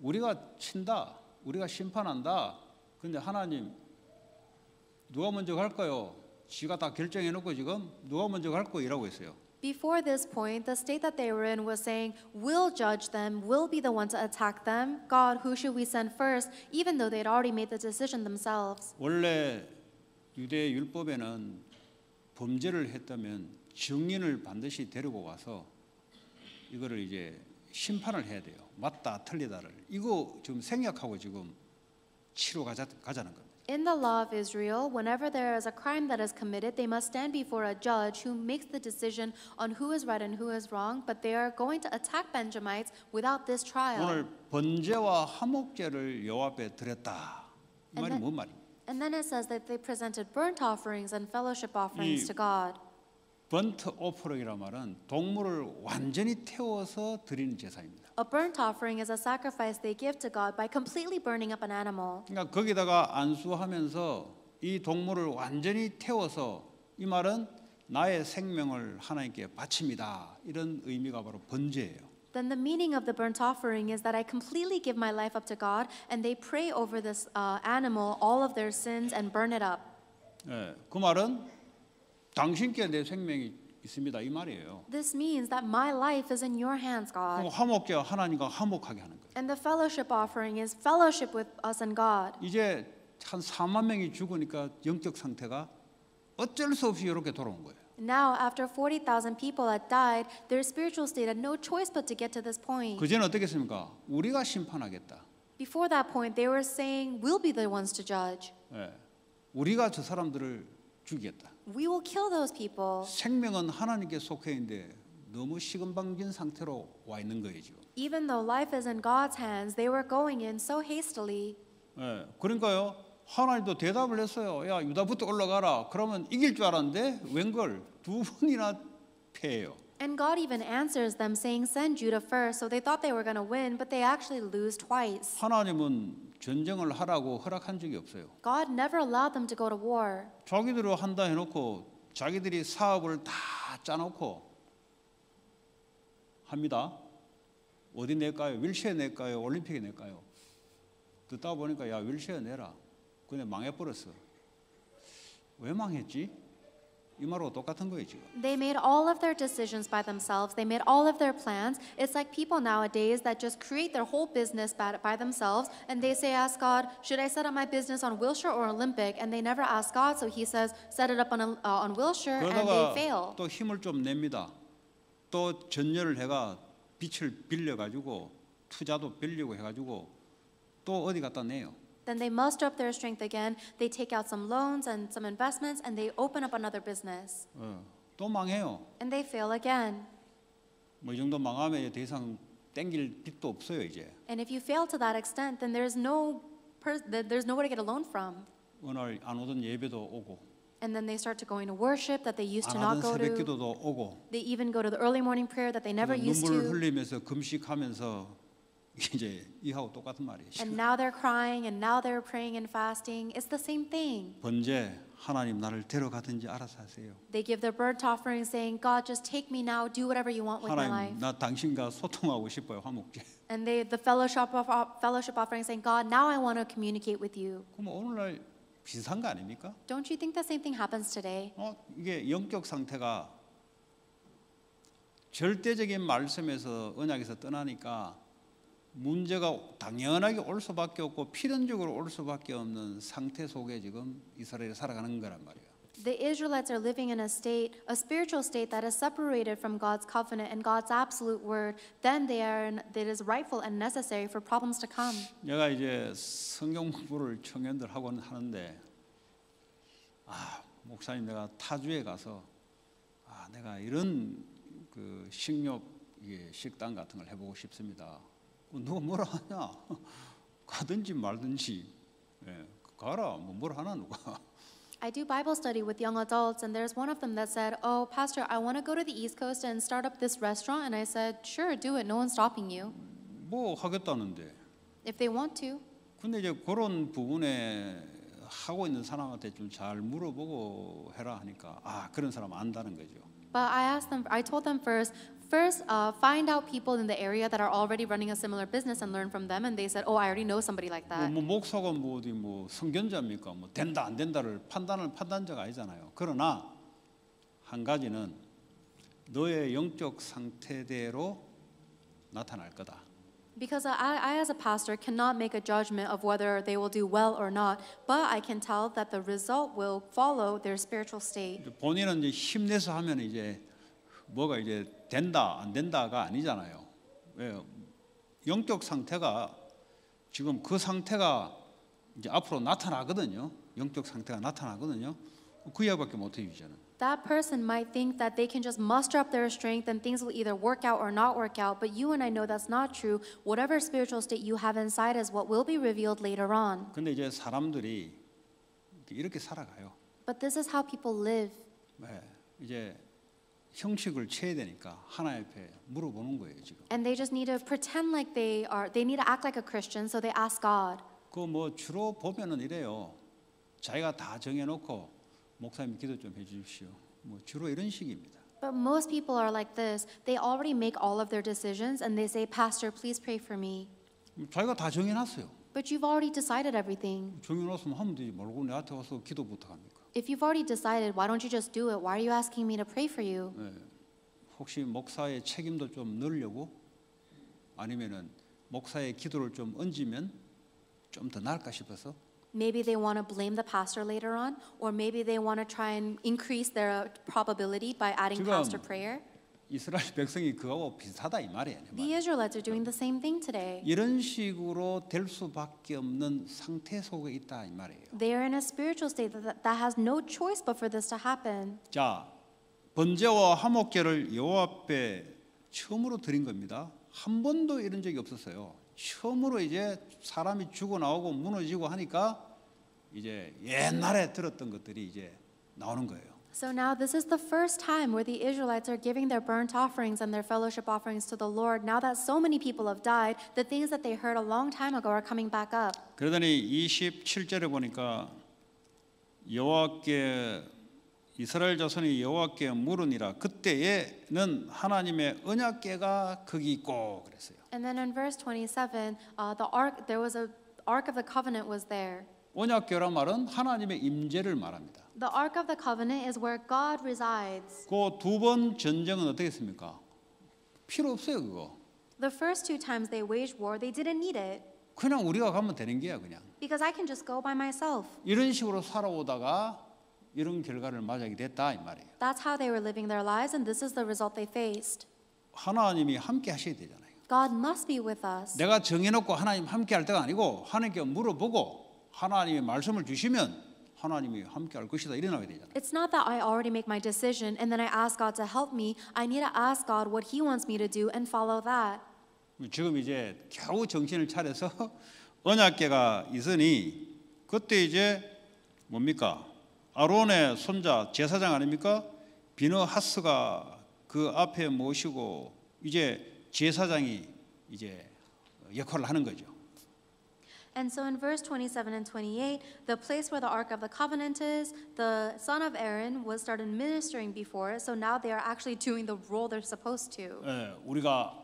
우리가 친다, 우리가 심판한다. 근데 하나님 누가 먼저 갈까요? 지가 다 결정해놓고 지금 누가 먼저 갈거 이라고 했어요. Before this point, the state that they were in was saying, We'll judge them, we'll be the one to attack them. God, who should we send first? Even though they'd already made the decision themselves. 원래 유대 율법에는 범죄를 했다면 증인을 반드시 데리고 와서 이거를 이제 심판을 해야 돼요. 맞다, 틀리다를. 이거 지금 생략하고 지금 치러 가자, 가자는 겁니다. In the law of Israel, whenever there is a crime that is committed, they must stand before a judge who makes the decision on who is right and who is wrong, but they are going to attack Benjamites without this trial. 오늘 번제와 화목제를 여호와께 드렸다. 이 말이 무슨 말입니까? And then it says that they presented burnt offerings and fellowship offerings to God. Burnt 오프로이란 말은 동물을 완전히 태워서 드리는 제사입니다. A burnt offering is a sacrifice they give to God by completely burning up an animal. 그러니까 거기다가 안수하면서 이 동물을 완전히 태워서 이 말은 나의 생명을 하나님께 바칩니다. 이런 의미가 바로 번제예요. Then the meaning of the burnt offering is that I completely give my life up to God and they pray over this uh, animal all of their sins and burn it up. 예, 그 말은 당신께 내 생명이 있습니다 이 말이에요. This means that my life is in your hands, God. 화목계 하나님과 화목하게 하는 거예요. And the fellowship offering is fellowship with us and God. 이제 한 4만 명이 죽으니까 영적 상태가 어쩔 수 없이 이렇게 돌아온 거예요. Now, after 40,000 people had died, their spiritual state had no choice but to get to this point. 그전 어떻겠습니까? 우리가 심판하겠다. Before that point, they were saying, "We'll be the ones to judge." 예, 우리가 저 사람들을 죽이겠다. We will kill those people. 생명은 하나님께 속해 있는데 너무 시금방진 상태로 와 있는 거예요 Even though life is in God's hands, they were going in so hastily. 예, 그러니까요 하나님도 대답을 했어요. 야 유다부터 올라가라. 그러면 이길 줄 알았는데 웬걸 두 번이나 패해요. And God even answers them saying, "Send Judah first." So they thought they were going to win, but they actually lose twice. 하나님은 전쟁을 하라고 허락한 적이 없어요. God never allowed them to go to war. 자기들로 한다 해놓고 자기들이 사업을 다 짜놓고 합니다. 어디 낼까요? 윌셰 낼까요? 올림픽에 낼까요? 듣다 보니까 야 윌셰 내라. 근데 망해버렸어. 왜 망했지? 이 말하고 똑같은 거예요 지금. They made all of their decisions by themselves. They made all of their plans. It's like people nowadays that just create their whole business by, by themselves and they say, Ask God, should I set up my business on Wilshire or Olympic? And they never ask God, so He says, Set it up on, uh, on Wilshire, and they fail. 또 힘을 좀 냅니다. 또 전열을 해가 빛을 빌려 가지고 투자도 빌리고 해가지고 또 어디 갖다 내요. Then they muster up their strength again. They take out some loans and some investments and they open up another business. 또 망해요. And they fail again. 뭐 정도 망하면 더 이상 땡길 빚도 없어요 이제. And if you fail to that extent, then there's no there's nowhere to get a loan from. 어느 안 오던 예배도 오고. And then they start to going to worship that they used to not go to. 오고. They even go to the early morning prayer that they never used 눈물을 to. 흘리면서 금식하면서 이제 이하고 똑같은 말이에요. And now they're crying and now they're praying and fasting. It's the same thing. 번제 하나님 나를 데려가든지 알아서 하세요. They give their burnt offering saying, God just take me now, do whatever you want with my 하나님 life. 나 당신과 소통하고 싶어요 화목제. And they the fellowship of fellowship offering saying, God, now I want to communicate with you. 그럼 오늘날 비슷한 거 아닙니까? Don't you think the same thing happens today? 어 이게 영적 상태가 절대적인 말씀에서 언약에서 떠나니까 문제가 당연하게 올 수밖에 없고 필연적으로 올 수밖에 없는 상태 속에 지금 이스라엘이 살아가는 거란 말이에요. The Israelites are living in a state, a spiritual state that is separated from God's covenant and God's absolute word. Then they are in, that is rightful and necessary for problems to come. 내가 이제 성경 공부를 청년들 하고 하는데 아, 목사님 내가 타주에 가서 아, 내가 이런 그 식료 식단 같은 걸 해보고 싶습니다. 누가 뭐라 하냐? 가든지 말든지 예, 가라. 뭐 뭐라 하나 누가? I do Bible study with young adults, and there's one of them that said, "Oh, Pastor, I want to go to the East Coast and start up this restaurant." And I said, "Sure, do it. No one's stopping you." 뭐 하겠다는데. If they want to. 근데 이제 그런 부분에 하고 있는 사람한테 좀 잘 물어보고 해라 하니까 아 그런 사람 안다는 거죠. But I asked them. I told them first. First, uh, find out people in the area that are already running a similar business and learn from them. And they said, "Oh, I already know somebody like 뭐, that." 뭐 목사가 뭐 어디 뭐 성견자입니까? 뭐 된다 안 된다를 판단을 판단자가 아니잖아요. 그러나 한 가지는 너의 영적 상태대로 나타날 거다. Because I, I, as a pastor, cannot make a judgment of whether they will do well or not, but I can tell that the result will follow their spiritual state. 본인은 이제 힘내서 하면 이제 뭐가 이게 된다 안 된다가 아니잖아요. 왜 영적 상태가 지금 그 상태가 이제 앞으로 나타나거든요. 영적 상태가 나타나거든요. 그 이야기밖에 못해 이제는. That person might think that they can just muster up their strength and things will either work out or not work out, but you and I know that's not true. Whatever spiritual state you have inside is what will be revealed later on. 근데 이제 사람들이 이렇게 살아가요. But this is how people live. 네, 이제 형식을 취해야 되니까 하나님 앞에 물어보는 거예요 지금. And they just need to pretend like they are. They need to act like a Christian, so they ask God. 그뭐 주로 보면은 이래요. 자기가 다 정해놓고 목사님 기도 좀 해주십시오. 뭐 주로 이런 식입니다. But most people are like this. They already make all of their decisions and they say, Pastor, please pray for me. 자기가 다 정해놨어요. But you've already decided everything. 정해놨으면 하면 되지. 모르고 내한테 와서 기도 부탁합니까? if you've already decided, why don't you just do it? Why are you asking me to pray for you? 혹시 목사의 책임도 좀 늘려고 아니면은 목사의 기도를 좀 얹으면 나을까 싶어서 Maybe they want to blame the pastor later on, or maybe they want to try and increase their probability by adding pastor prayer. 이스라엘 백성이 그하고 비슷하다 이 말이에요. 이런 식으로 될 수밖에 없는 상태 속에 있다 이 말이에요. 자, 번제와 화목제를 여호와 앞에 처음으로 드린 겁니다. 한 번도 이런 적이 없었어요. 처음으로 이제 사람이 죽어 나오고 무너지고 하니까 이제 옛날에 들었던 것들이 이제 나오는 거예요. So now this is the first time where the Israelites are giving their burnt offerings and their fellowship offerings to the Lord. Now that so many people have died, the things that they heard a long time ago are coming back up. 그러더니 27절에 보니까 여호와께 이스라엘 자손이 여호와께 물으니라 그때에는 하나님의 언약궤가 거기 있고 그랬어요. And then in verse 27, uh, the ark there was a ark of the covenant was there. 언약궤란 말은 하나님의 임재를 말합니다. The Ark of the Covenant is where God resides. 그두 번 전쟁은 어떻게 했습니까? 필요 없어요 그거. The first two times they waged war, they didn't need it. 그냥 우리가 가면 되는 게야 그냥. Because I can just go by myself. 이런 식으로 살아오다가 이런 결과를 맞이하게 됐다 이 말이에요. That's how they were living their lives, and this is the result they faced. 하나님이 함께 하셔야 되잖아요. God must be with us. 내가 정해놓고 하나님 함께 할 때가 아니고 하나님께 물어보고 하나님의 말씀을 주시면 하나님이 함께 할 것이다 일어나게 되잖아요. It's not that I already make my decision and then I ask God to help me. I need to ask God what He wants me to do and follow that. 지금 이제 겨우 정신을 차려서 언약계가 있으니 그때 이제 뭡니까 아론의 손자 제사장 아닙니까 비너하스가 그 앞에 모시고 이제 제사장이 이제 역할을 하는 거죠. And so in verse 27 and 28, the place where the Ark of the Covenant is, the son of Aaron was started ministering before, so now they are actually doing the role they're supposed to. 예, 우리가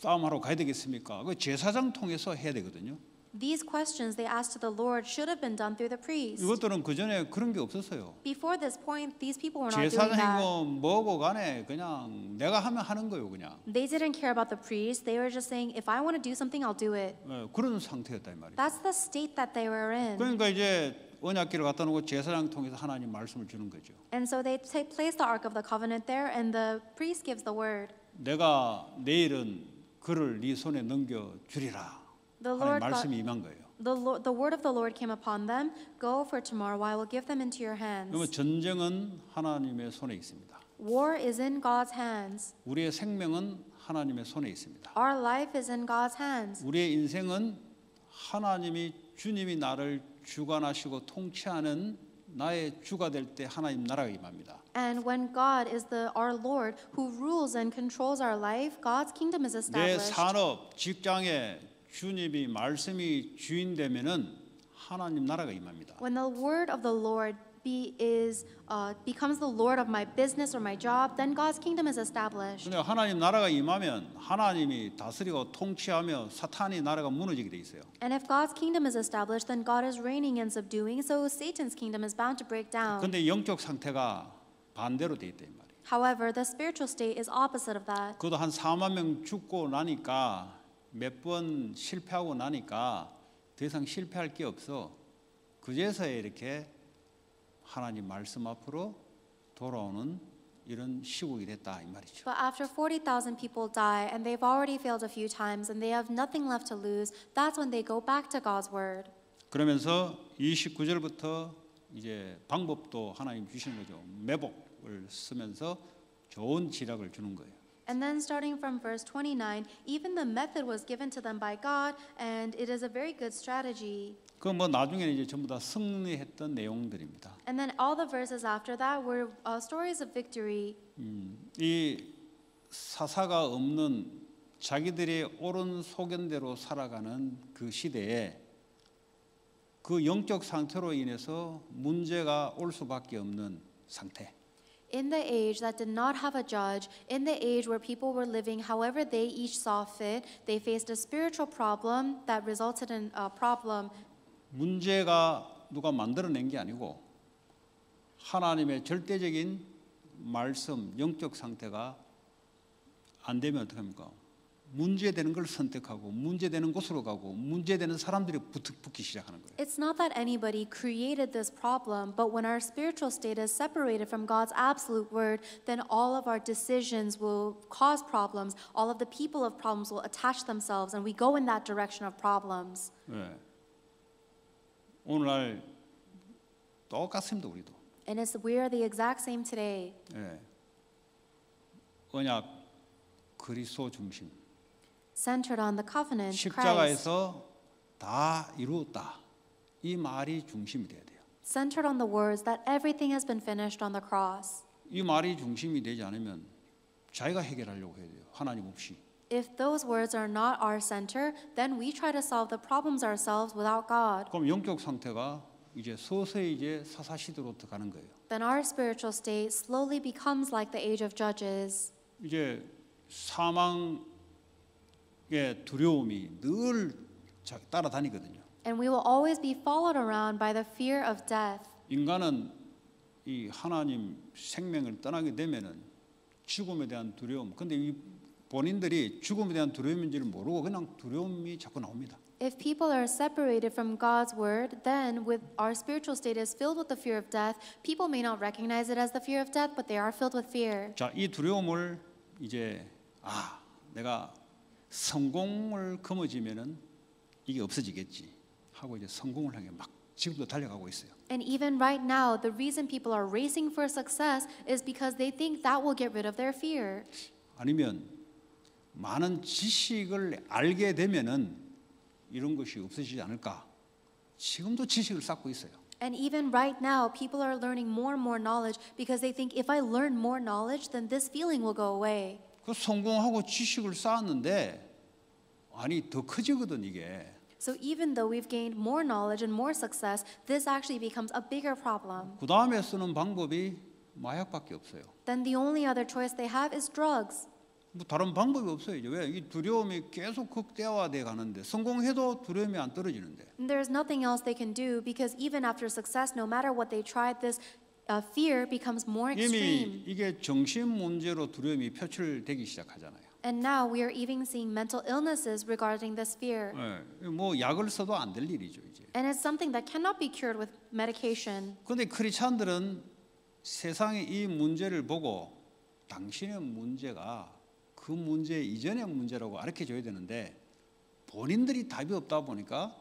싸움하러 가야 되겠습니까? 그 제사장 통해서 해야 되거든요. These questions they asked to the Lord should have been done through the priest. 이것들은 그 전에 그런 게 없었어요. Before this point, these people were not doing that. 제사장이고 뭐고 간에 그냥 내가 하면 하는 거요 그냥. They didn't care about the priest. They were just saying, if I want to do something, I'll do it. 예, 그런 상태였다 이 말이에요. That's the state that they were in. 그러니까 이제 언약궤를 갖다 놓고 제사장 통해서 하나님 말씀을 주는 거죠. And so they take, place the ark of the covenant there, and the priest gives the word. 내가 내일은 그를 네 손에 넘겨 주리라. The Lord 말씀이 임한 거예요. The, Lord, the word of the Lord came upon them. Go for tomorrow, I will give them into your hands. 그러면 전쟁은 하나님의 손에 있습니다. War is in God's hands. 우리의 생명은 하나님의 손에 있습니다. Our life is in God's hands. 우리의 인생은 하나님이 주님이 나를 주관하시고 통치하는 나의 주가 될 때 하나님 나라가 임합니다. And when God is the our Lord who rules and controls our life, God's kingdom is established. 내 산업, 직장에 주님이 말씀이 주인 되면은 하나님 나라가 임합니다. When the word of the Lord be is uh, becomes the Lord of my business or my job, then God's kingdom is established. 근데 하나님 나라가 임하면 하나님이 다스리고 통치하며 사탄이 나라가 무너지게 돼 있어요. And if God's kingdom is established, then God is reigning and subduing, so Satan's kingdom is bound to break down. 근데 영적 상태가 반대로 돼 있다 이 말이에요. However, the spiritual state is opposite of that. 그도 한 4만 명 죽고 나니까 몇번 실패하고 나니까 더 이상 실패할 게 없어. 그제서야 이렇게 하나님 말씀 앞으로 돌아오는 이런 시국이 됐다 이 말이죠. But after 40,000 people die and they've already failed a few times and they have nothing left to lose, that's when they go back to God's word. 그러면서 29절부터 이제 방법도 하나님 주시는 거죠. 매복을 쓰면서 좋은 지략을 주는 거예요. And then starting from verse 29, even the method was given to them by God and it is a very good strategy. 그뭐 나중에는 이제 전부 다 승리했던 내용들입니다. And then all the verses after that were uh, stories of victory. 음, 이 사사가 없는 자기들의 옳은 소견대로 살아가는 그 시대에 그 영적 상태로 인해서 문제가 올 수밖에 없는 상태. in the age that did not have a judge, in the age where people were living however they each saw fit, they faced a spiritual problem that resulted in a problem. 문제가 누가 만들어낸 게 아니고 하나님의 절대적인 말씀, 영적 상태가 안 되면 어떻게 합니까? 문제되는 걸 선택하고 문제되는 곳으로 가고 문제되는 사람들이 붙기 시작하는 거예요. It's not that anybody created this problem, but when our spiritual state is separated from God's absolute word, then all of our decisions will cause problems. All of the people of problems will attach themselves, and we go in that direction of problems. 네. 오늘날 똑같습니다 우리도. And it's we are the exact same today. 네. 언약 그리스도 중심. centered on the covenant Christ, 다 이루었다. 이 말이 중심이 돼야 돼요. centered on the words that everything has been finished on the cross. 이 말이 중심이 되지 않으면 자기가 해결하려고 해야 돼요. 하나님 없이. If those words are not our center, then we try to solve the problems ourselves without God. 그럼 영적 상태가 이제 서서히 이제 들어가는 거예요. Then our spiritual state slowly becomes like the age of judges. 이제 사망 두려움이 늘 따라다니거든요. And we will always be followed around by the fear of death. 인간은 이 하나님 생명을 떠나게 되면은 죽음에 대한 두려움. 근데 이 본인들이 죽음에 대한 두려움인지를 모르고 그냥 두려움이 자꾸 나옵니다. If people are separated from God's word, then with our spiritual state is filled with the fear of death, people may not recognize it as the fear of death, but they are filled with fear. 자, 이 두려움을 이제 아, 내가 성공을 거머쥐면은 이게 없어지겠지 하고 이제 성공을 하게 막 지금도 달려가고 있어요. And even right now, the reason people are racing for success is because they think that will get rid of their fear. 아니면 많은 지식을 알게 되면은 이런 것이 없어지지 않을까? 지금도 지식을 쌓고 있어요. And even right now, people are learning more and more knowledge because they think if I learn more knowledge, then this feeling will go away. 그 성공하고 지식을 쌓았는데 아니 더 커지거든 이게. So even though we've gained more knowledge and more success, this actually becomes a bigger problem. 그 다음에 쓰는 방법이 마약밖에 없어요. Then the only other choice they have is drugs. 뭐 다른 방법이 없어요. 이제 왜? 이 두려움이 계속 극대화돼 가는데 성공해도 두려움이 안 떨어지는데. There is nothing else they can do because even after success, no matter what they tried, this uh, fear becomes more extreme. 이미 이게 정신 문제로 두려움이 표출되기 시작하잖아요. And now we are even seeing mental illnesses regarding this fear. 예, 뭐 약을 써도 일이죠 이제. And it's something that cannot be cured with medication. 크리스천들은 세상의 이 문제를 보고 당신의 문제가 그 문제 이전의 문제라고 되는데 본인들이 답이 없다 보니까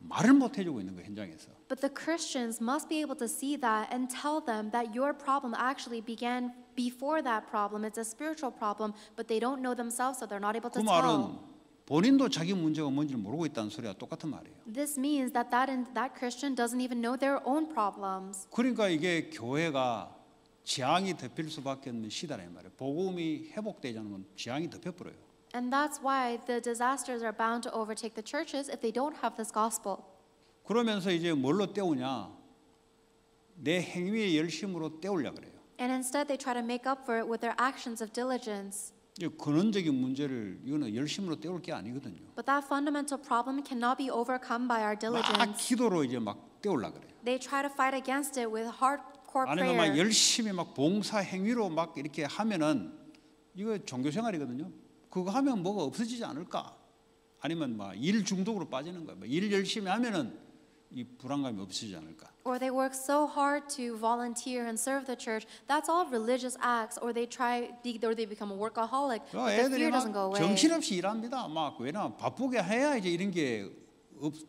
말을 못 해주고 있는 거 현장에서. But the Christians must be able to see that and tell them that your problem actually began before that problem. It's a spiritual problem, but they don't know themselves, so they're not able 그 to 말은 tell. 본인도 자기 문제가 뭔지를 모르고 있다는 소리와 똑같은 말이에요. This means that that, in, that Christian doesn't even know their own problems. 그러니까 이게 교회가 지향이 덮일 수밖에 없는 시다라 이 말이에요. 복음이 회복되지 않으면 지향이 덮여버려요. And that's why the disasters are bound to overtake the churches if they don't have this gospel. 그러면서 이제 뭘로 때우냐? 내 행위의 열심으로 때우려 그래요. And instead they try to make up for it with their actions of diligence. 이 근원적인 문제를 이거는 열심으로 때울 게 아니거든요. But that fundamental problem cannot be overcome by our diligence. 막 기도로 이제 막 때울라 그래요. They try to fight against it with hardcore prayer. 아니면 막 열심히 막 봉사 행위로 막 이렇게 하면은 이거 종교 생활이거든요. 그거 하면 뭐가 없어지지 않을까? 아니면 막일 중독으로 빠지는 거예요. 일 열심히 하면은 이 불안감이 없어지지 않을까? Or they work so hard to volunteer and serve the church. That's all religious acts. Or they try, or they become a workaholic. But the fear doesn't go away. 정신없이 일합니다. 막 왜냐 바쁘게 해야 이제 이런 게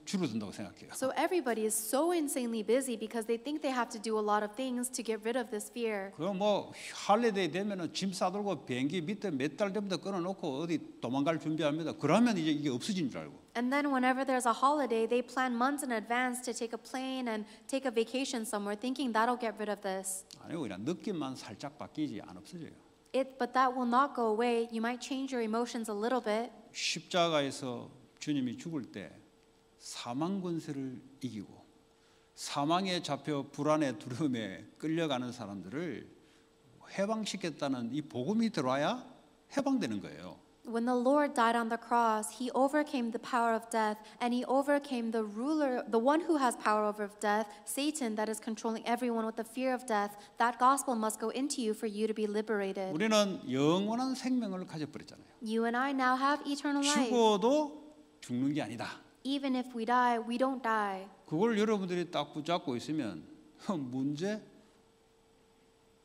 줄어든다고 생각해요. So everybody is so insanely busy because they think they have to do a lot of things to get rid of this fear. 그럼 뭐 할리데이 되면은 짐 싸들고 비행기 밑에 몇달 전부터 끊어놓고 어디 도망갈 준비합니다. 그러면 이제 이게 없어진 줄 알고. And then whenever there's a holiday, they plan months in advance to take a plane and take a vacation somewhere, thinking that'll get rid of this. 아니 오히려 느낌만 살짝 바뀌지 안 없어져요. It, but that will not go away. You might change your emotions a little bit. 십자가에서 주님이 죽을 때 사망 권세를 이기고 사망에 잡혀 불안의 두려움에 끌려가는 사람들을 해방시켰다는 이 복음이 들어와야 해방되는 거예요. When the Lord died on the cross, he overcame the power of death and he overcame the ruler, the one who has power over death, Satan that is controlling everyone with the fear of death. That gospel must go into you for you to be liberated. 우리는 영원한 생명을 가져 버렸잖아요. You and I now have eternal life. 죽어도 죽는 게 아니다. even if we die, we don't die. 그걸 여러분들이 딱 붙잡고 있으면 문제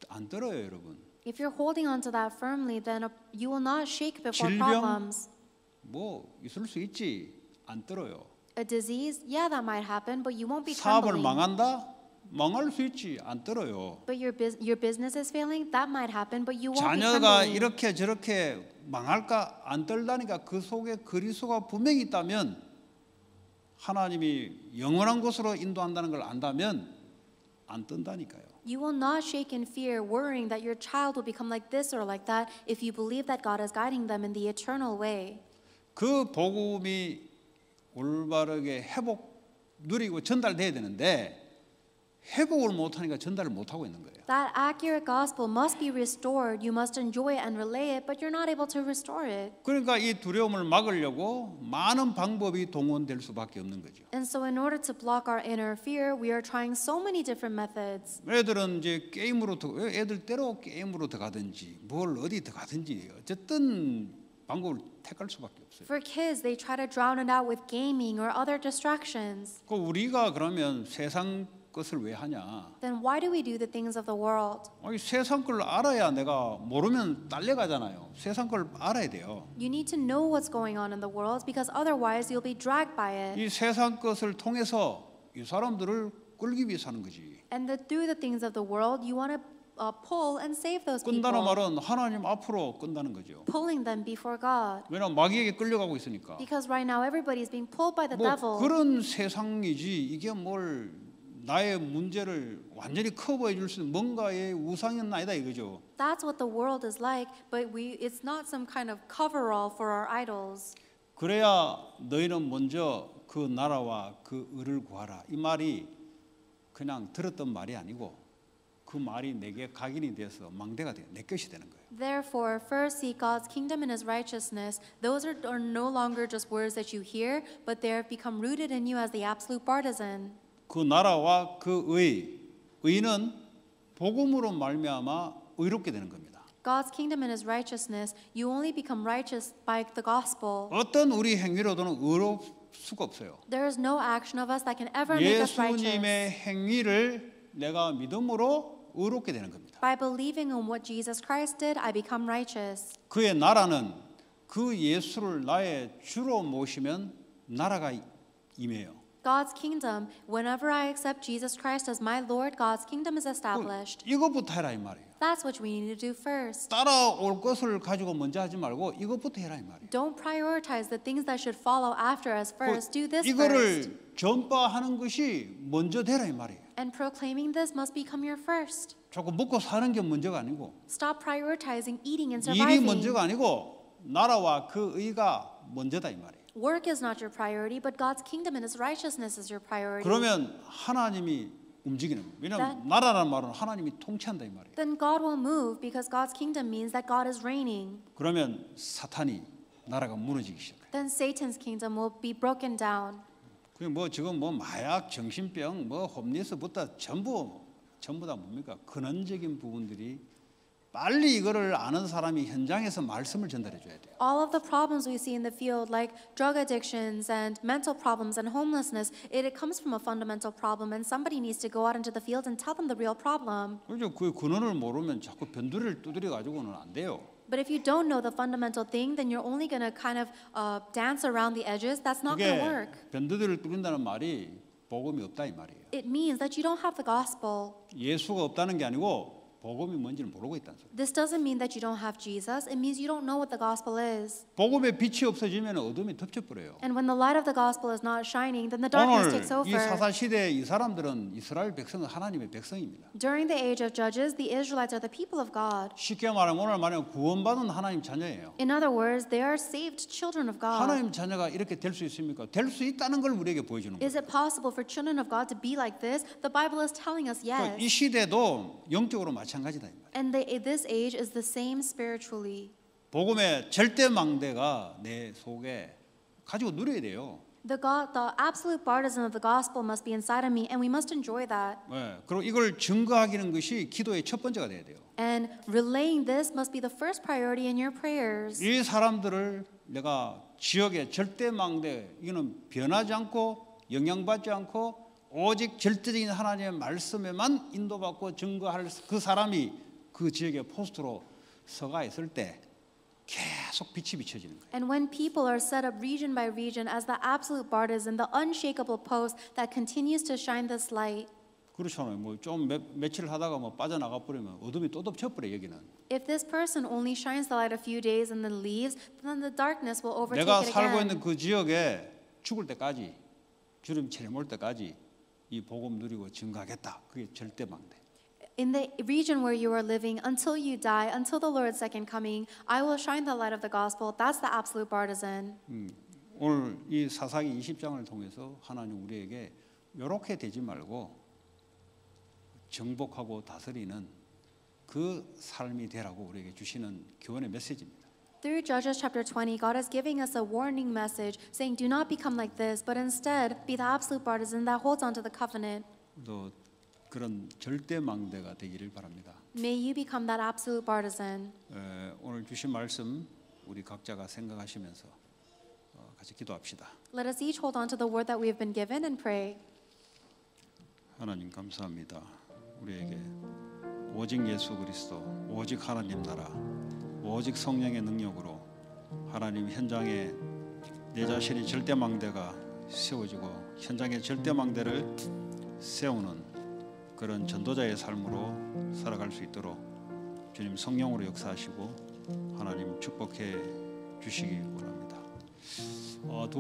안 떨어요, 여러분. If you're holding on to that firmly, then you will not shake before 질병 problems. 뭐 있을 수 있지 안 떨어요. A disease, yeah, that might happen, but you won't be 사업을 trembling. 망한다 망할 수 있지 안 떨어요. But your, bus- your business is failing, that might happen, but you won't be 자녀가 trembling. 이렇게 저렇게 망할까 안 떨다니까 그 속에 그리스도가 분명히 있다면 하나님이 영원한 곳으로 인도한다는 걸 안다면 안 뜬다니까요. You will not shake in fear, worrying that your child will become like this or like that, if you believe that God is guiding them in the eternal way. 그 복음이 올바르게 회복 누리고 전달돼야 되는데 회복을 못하니까 전달을 못하고 있는 거예요. That accurate gospel must be restored. You must enjoy it and relay it, but you're not able to restore it. 그러니까 이 두려움을 막으려고 많은 방법이 동원될 수밖에 없는 거죠. And so in order to block our inner fear, we are trying so many different methods. 애들은 이제 게임으로 애들대로 게임으로 들어가든지 뭘 어디 들어가든지 어쨌든 방법을 택할 수밖에 없어요. For kids, they try to drown it out with gaming or other distractions. 그 우리가 그러면 세상 것을 왜 하냐? Then why do we do the things of the world? 아니, 세상 걸 알아야 내가 모르면 딸려가잖아요. 세상 걸 알아야 돼요. You need to know what's going on in the world because otherwise you'll be dragged by it. 이 세상 것을 통해서 이 사람들을 끌기 위해서 하는 거지. And the, through the things of the world, you want to uh, pull and save those people. 끈다는 말은 하나님 앞으로 끈다는 거죠. Pulling them before God. 왜냐면 마귀에게 끌려가고 있으니까. Because right now everybody is being pulled by the 뭐 devil. 그런 세상이지 이게 뭘 나의 문제를 완전히 커버해 줄수 있는 뭔가의 우상은 아니다 이거죠. That's what the world is like, but we it's not some kind of coverall for our idols. 그래야 너희는 먼저 그 나라와 그 의를 구하라. 이 말이 그냥 들었던 말이 아니고 그 말이 내게 각인이 돼서 망대가 돼, 내 것이 되는 거예요. Therefore, first seek God's kingdom and His righteousness. Those are, are no longer just words that you hear, but they have become rooted in you as the absolute partisan. 그 나라와 그 의, 의는 복음으로 말미암아 의롭게 되는 겁니다. God's kingdom and his righteousness, you only become righteous by the gospel. 어떤 우리 행위로도는 의롭 수가 없어요. There is no action of us that can ever make us righteous. 예수님의 행위를 내가 믿음으로 의롭게 되는 겁니다. By believing in what Jesus Christ did, I become righteous. 그의 나라는 그 예수를 나의 주로 모시면 나라가 임해요. God's kingdom, whenever I accept Jesus Christ as my Lord, God's kingdom is established. 이것부터 해라 이 말이에요. That's what we need to do first. 따라올 것을 가지고 먼저 하지 말고 이것부터 해라 이 말이에요. Don't prioritize the things that should follow after us first. Do this 이거를 first. 전파하는 것이 먼저 되라 이 말이에요. And proclaiming this must become your first. 자꾸 먹고 사는 게 아니고. Stop prioritizing eating and surviving. 일이 아니고 나라와 그 의가 먼저다 이 말이에요. Work is not your priority, but God's kingdom and His righteousness is your priority. 그러면 하나님이 움직이는 거예요. 왜냐하면 That- 나라라는 말은 하나님이 통치한다 이 말이에요. Then God will move because God's kingdom means that God is reigning. 그러면 사탄이 나라가 무너지기 시작해요. Then Satan's kingdom will be broken down. 그게 뭐 지금 뭐 마약, 정신병, 뭐 홈리스부터 전부 전부 다 뭡니까 근원적인 부분들이 빨리 이거를 아는 사람이 현장에서 말씀을 전달해 줘야 돼요. All of the problems we see in the field like drug addictions and mental problems and homelessness it, it comes from a fundamental problem and somebody needs to go out into the field and tell them the real problem. 그죠? 그 근원을 모르면 자꾸 변두리를 두드려 가지고는 안 돼요. But if you don't know the fundamental thing, then you're only going to kind of uh, dance around the edges. That's not going to work. 변두리를 뚫는다는 말이 복음이 없다 이 말이에요. It means that you don't have the gospel. 예수가 없다는 게 아니고 복음이 뭔지를 모르고 있다는 소리. This doesn't mean that you don't have Jesus. It means you don't know what the gospel is. 복음의 빛이 없어지면 어둠이 덮쳐버려요. And when the light of the gospel is not shining, then the darkness takes over. 오늘 이 사사 시대 이 사람들은 이스라엘 백성은 하나님의 백성입니다. During the age of Judges, the Israelites are the people of God. 쉽게 말하면 오늘 말하면 구원받은 하나님 자녀예요. In other words, they are saved children of God. 하나님 자녀가 이렇게 될 수 있습니까? 될 수 있다는 걸 우리에게 보여주는 거예요. Is it possible for children of God to be like this? The Bible is telling us yes. 이 시대도 영적으로 마찬가지예요. 마찬가지다 이 말이에요. And the, this age is the same spiritually. 복음의 절대 망대가 내 속에 가지고 누려야 돼요. The God, the absolute bardism of the gospel must be inside of me, and we must enjoy that. 네, 그리고 이걸 증거하기는 것이 기도의 첫 번째가 돼야 돼요. And relaying this must be the first priority in your prayers. 이 사람들을 내가 지역의 절대 망대 이거는 변하지 않고 영향받지 않고 오직 절대적인 하나님의 말씀에만 인도받고 증거할 그 사람이 그 지역의 포스트로 서가 있을 때 계속 빛이 비춰지는 거예요. And when people are set up region by region as the absolute partisan, the unshakable post that continues to shine this light. 그렇잖아요. 뭐 좀 며칠 하다가 뭐 빠져나가 버리면 어둠이 또 덮쳐 버려 여기는. If this person only shines the light a few days and then leaves, then the darkness will overtake it again. 내가 살고 있는 그 지역에 죽을 때까지 주님 재림 올 때까지 이 복음 누리고 증거하겠다. 그게 절대 망대. In the region where you are living, until you die, until the Lord's second coming, I will shine the light of the gospel. That's the absolute partisan. 음, 오늘 이 사사기 20장을 통해서 하나님 우리에게 이렇게 되지 말고 정복하고 다스리는 그 삶이 되라고 우리에게 주시는 교훈의 메시지입니다. Through Judges chapter 20, God is giving us a warning message saying, Do not become like this, but instead be the absolute partisan that holds on to the covenant. May you become that absolute partisan. 에, 말씀 생각하시면서 어, Let us each hold on to the word that we have been given and pray. 하나님 감사합니다. 우리에게 오직 예수 그리스도, 오직 하나님 나라. 오직 성령의 능력으로 하나님 현장에 내 자신이 절대망대가 세워지고 현장에 절대망대를 세우는 그런 전도자의 삶으로 살아갈 수 있도록 주님 성령으로 역사하시고 하나님 축복해 주시기 바랍니다. 어, 두